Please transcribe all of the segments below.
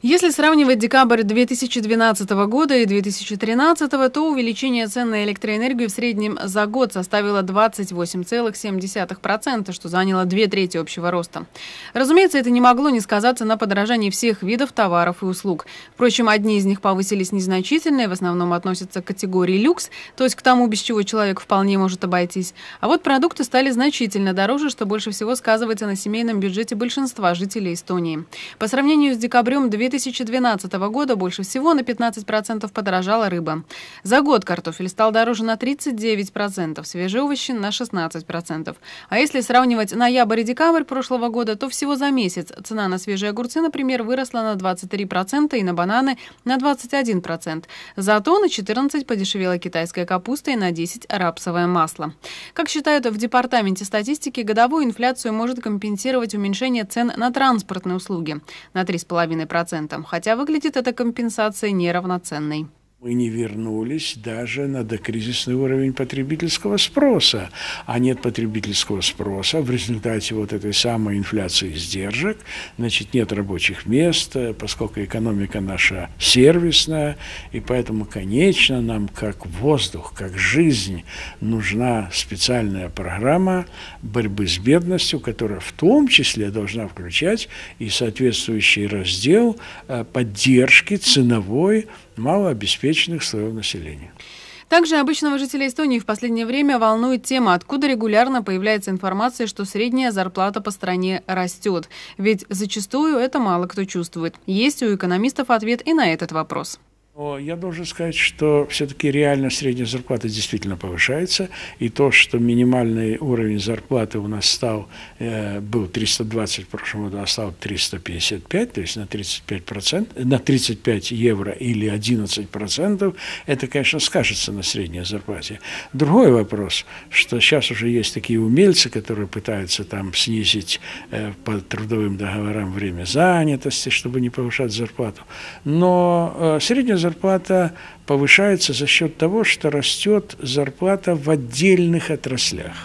Если сравнивать декабрь 2012 года и 2013, то увеличение цен на электроэнергию в среднем за год составило 28,7%, что заняло две трети общего роста. Разумеется, это не могло не сказаться на подорожании всех видов товаров и услуг. Впрочем, одни из них повысились незначительно и в основном относятся к категории люкс, то есть к тому, без чего человек вполне может обойтись. А вот продукты стали значительно дороже, что больше всего сказывается на семейном бюджете большинства жителей Эстонии. По сравнению с декабрем 2000 2012 года больше всего на 15% подорожала рыба. За год картофель стал дороже на 39%, свежие овощи на 16%. А если сравнивать ноябрь и декабрь прошлого года, то всего за месяц цена на свежие огурцы, например, выросла на 23% и на бананы на 21%. Зато на 14% подешевела китайская капуста и на 10% рапсовое масло. Как считают в Департаменте статистики, годовую инфляцию может компенсировать уменьшение цен на транспортные услуги на 3,5%. 1%, хотя выглядит эта компенсация неравноценной мы не вернулись даже на докризисный уровень потребительского спроса. А нет потребительского спроса, в результате вот этой самой инфляции сдержек. значит, нет рабочих мест, э, поскольку экономика наша сервисная, и поэтому, конечно, нам как воздух, как жизнь нужна специальная программа борьбы с бедностью, которая в том числе должна включать и соответствующий раздел э, поддержки ценовой малообеспеченных слоев населения. Также обычного жителя Эстонии в последнее время волнует тема, откуда регулярно появляется информация, что средняя зарплата по стране растет. Ведь зачастую это мало кто чувствует. Есть у экономистов ответ и на этот вопрос. Я должен сказать, что все-таки реально средняя зарплата действительно повышается. И то, что минимальный уровень зарплаты у нас стал, э, был 320 в прошлом году, а стал 355, то есть на 35%, э, на 35 евро или 11%, процентов, это, конечно, скажется на средней зарплате. Другой вопрос, что сейчас уже есть такие умельцы, которые пытаются там снизить э, по трудовым договорам время занятости, чтобы не повышать зарплату. Но средняя зарплата зарплата повышается за счет того, что растет зарплата в отдельных отраслях.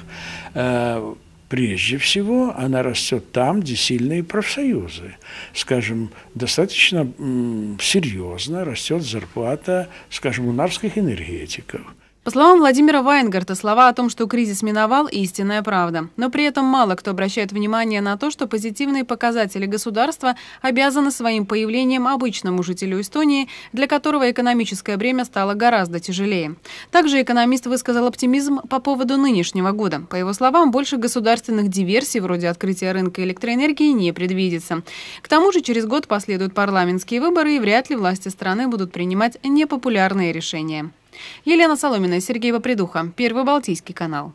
Э, прежде всего, она растет там, где сильные профсоюзы. Скажем, достаточно серьезно растет зарплата, скажем, у лунарских энергетиков – по словам Владимира Вайнгарта, слова о том, что кризис миновал – истинная правда. Но при этом мало кто обращает внимание на то, что позитивные показатели государства обязаны своим появлением обычному жителю Эстонии, для которого экономическое время стало гораздо тяжелее. Также экономист высказал оптимизм по поводу нынешнего года. По его словам, больше государственных диверсий вроде открытия рынка электроэнергии не предвидится. К тому же через год последуют парламентские выборы и вряд ли власти страны будут принимать непопулярные решения. Елена Соломина, Сергей Вапридуха, Первый Балтийский канал.